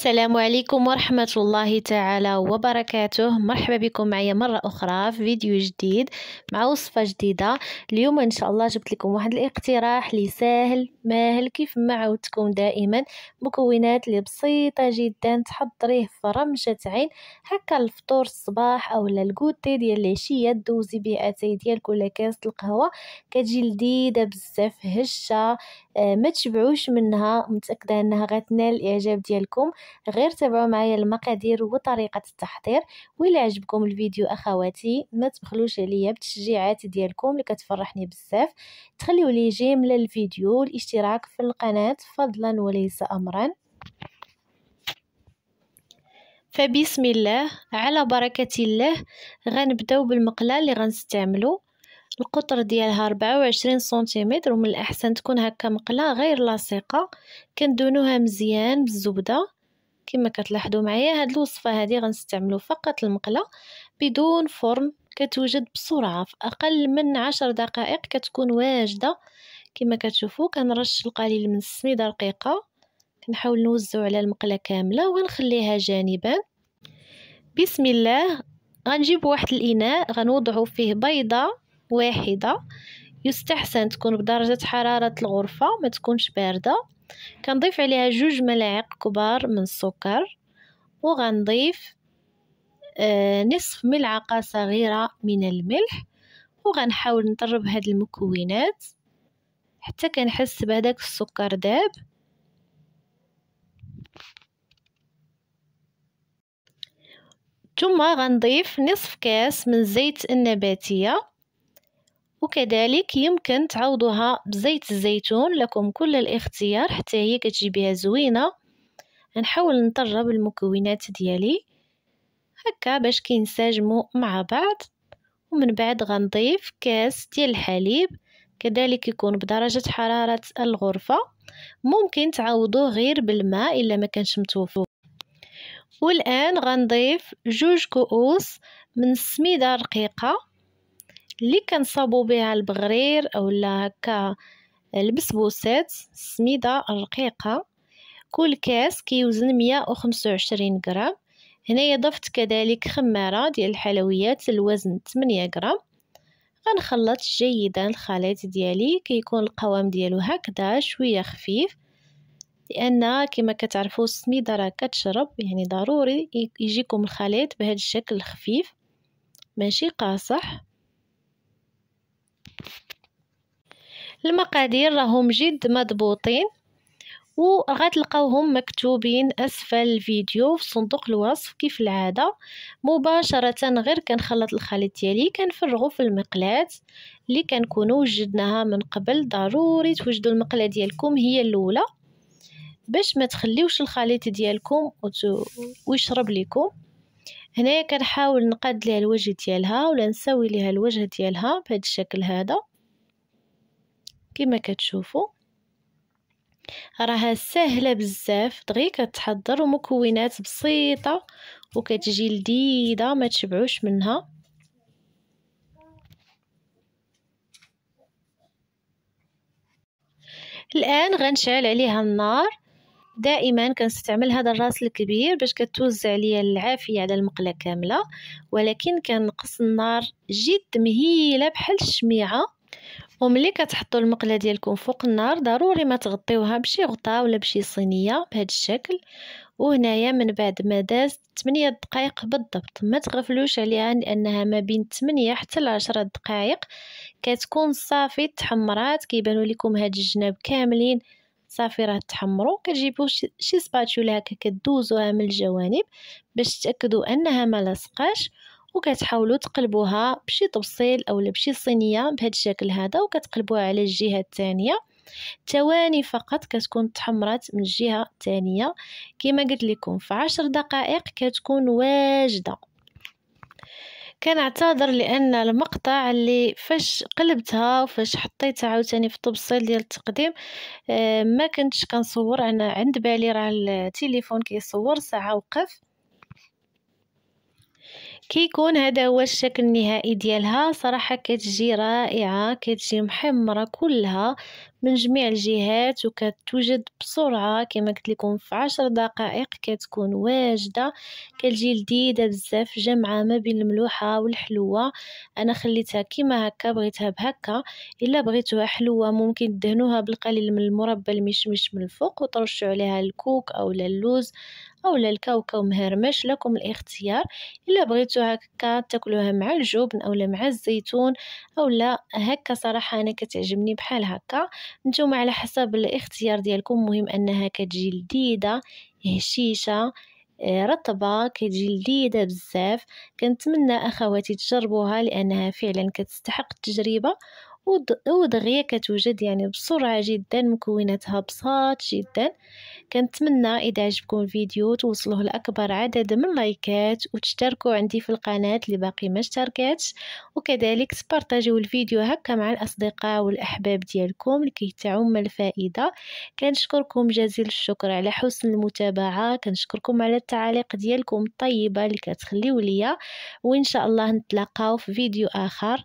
السلام عليكم ورحمة الله تعالى وبركاته مرحبا بكم معي مرة أخرى في فيديو جديد مع وصفة جديدة اليوم إن شاء الله جبت لكم واحد الاقتراح لي ساهل ماهل كيف ما عودتكم دائما مكونات اللي بسيطة جدا تحضريه في رمشة عين هكا الفطور الصباح أو الكوتي ديال العشية دوزي بيه أتاي ديالك ولا كاس القهوة كتجي لذيذة بزاف هشة آه، ما تشبعوش منها متأكدة أنها غتنال الإعجاب ديالكم غير تابعوا معايا المقادير وطريقة التحضير وإلا عجبكم الفيديو أخواتي ما تبخلوش عليا بالتشجيعات ديالكم اللي كتفرحني بزاف تخليو لي جيم للفيديو والاشتراك في القناة فضلا وليس أمرا فبسم الله على بركة الله غنبداو بالمقلة اللي غنستعملو القطر ديالها 24 سنتيمتر ومن الاحسن تكون هكا مقله غير لاصقه كندونوها مزيان بالزبده كما كتلاحظوا معايا هاد الوصفه هادي غنستعملو فقط المقله بدون فرن كتوجد بسرعه في اقل من 10 دقائق كتكون واجده كما كتشوفوا كنرش القليل من السميده رقيقه كنحاول نوزعو على المقله كامله ونخليها جانبا بسم الله غنجيب واحد الاناء غنوضعو فيه بيضه واحدة يستحسن تكون بدرجة حرارة الغرفة ما تكونش باردة كنضيف عليها جوج ملاعق كبار من السكر وغنضيف آه، نصف ملعقة صغيرة من الملح وغنحاول نطرب هاد المكونات حتى كنحس بهداك السكر داب ثم غنضيف نصف كاس من الزيت النباتيه وكذلك يمكن تعوضوها بزيت الزيتون لكم كل الاختيار حتى هي كتجي بها زوينه نحاول نطرب المكونات ديالي هكا باش كينسجموا مع بعض ومن بعد غنضيف كاس ديال الحليب كذلك يكون بدرجة حرارة الغرفة ممكن تعوضوه غير بالماء إلا ما كانش متوفر والآن غنضيف جوج كؤوس من السميدة الرقيقة اللي كنصاوبوا بها البغرير اولا هكا آه، البسبوسات السميده الرقيقه كل كاس كيوزن 125 غرام هنايا ضفت كذلك خماره ديال الحلويات الوزن 8 غرام غنخلط جيدا الخليط ديالي كيكون القوام ديالو هكذا شويه خفيف لان كما كتعرفوا السميده راه كتشرب يعني ضروري يجيكم الخليط بهذا الشكل الخفيف ماشي قاصح المقادير راهم جد مضبوطين وغتلقاوهم مكتوبين اسفل الفيديو في صندوق الوصف كيف العاده مباشره غير كنخلط الخليط ديالي كنفرغو في المقلاه اللي كنكونوا وجدناها من قبل ضروري توجدوا المقلاه ديالكم هي الاولى باش ما تخليوش الخليط ديالكم ويشرب لكم هنايا كنحاول نقاد ليها الوجه ديالها ولا نساوي ليها الوجه ديالها بهذا الشكل هذا كما كتشوفوا راها سهله بزاف دغيا كتحضر ومكونات بسيطه وكتجي لذيذه ما تشبعوش منها الان غنشعل عليها النار دائما كنستعمل هذا الراس الكبير باش كتوزع ليا العافيه على المقله كامله ولكن كنقص النار جد مهيله بحال الشميعه وملي كتحطوا المقله ديالكم فوق النار ضروري ما تغطيوها بشي غطاء ولا بشي صينيه بهذا الشكل وهنايا من بعد ما دازت 8 دقائق بالضبط ما تغفلوش عليها لانها ما بين 8 حتى ل 10 دقائق كتكون صافي تحمرات كيبانوا لكم هاد الجناب كاملين صافي راه تحمروا كتجيبوا شي سباتولا هكا كدوزوها من الجوانب باش تاكدوا انها ما لاصقاش وكتحاولوا تقلبوها بشي طبسيل اولا بشي صينيه بهذا الشكل هذا وكتقلبوها على الجهه الثانيه ثواني فقط كتكون تحمرات من الجهه الثانيه كما قلت لكم في عشر دقائق كتكون واجده كنعتذر لان المقطع اللي فاش قلبتها وفاش حطيتها عاوتاني في الطبسيل ديال التقديم آه، ما كنتش كنصور انا عند بالي راه التليفون كيصور ساعه وقف كيكون هذا هو الشكل النهائي ديالها صراحة كتجي رائعة كتجي محمرة كلها من جميع الجهات وكتوجد بسرعه كما قلت لكم في عشر دقائق كتكون واجده كتجي لذيذه بزاف جمعه ما بين الملوحه والحلوه انا خليتها كيما هكا بغيتها بهكا الا بغيتوها حلوه ممكن تدهنوها بالقليل من المربى المشمش من الفوق وترشوا عليها الكوك او اللوز او الكاوكاو مهرمش لكم الاختيار الا بغيتو هكا تاكلوها مع الجبن او مع الزيتون او لا هكا صراحه انا كتعجبني بحال هكا نتوما على حسب الاختيار ديالكم مهم انها كتجي لذيذه هشيشه آه، رطبه كتجي لذيذه بزاف كنتمنى اخواتي تجربوها لانها فعلا كتستحق التجربه ودغيا كتوجد يعني بسرعة جدا مكوناتها بساط جدا كنتمنى إذا عجبكم الفيديو توصلوه لأكبر عدد من اللايكات وتشتركوا عندي في القناة اللي باقي ما اشتركتش وكذلك تبارطاجيو الفيديو هكا مع الأصدقاء والأحباب ديالكم لكي تعم الفائدة كنشكركم جزيل الشكر على حسن المتابعة كنشكركم على التعاليق ديالكم الطيبة اللي كتخليو ليا وإن شاء الله نتلاقاو في فيديو آخر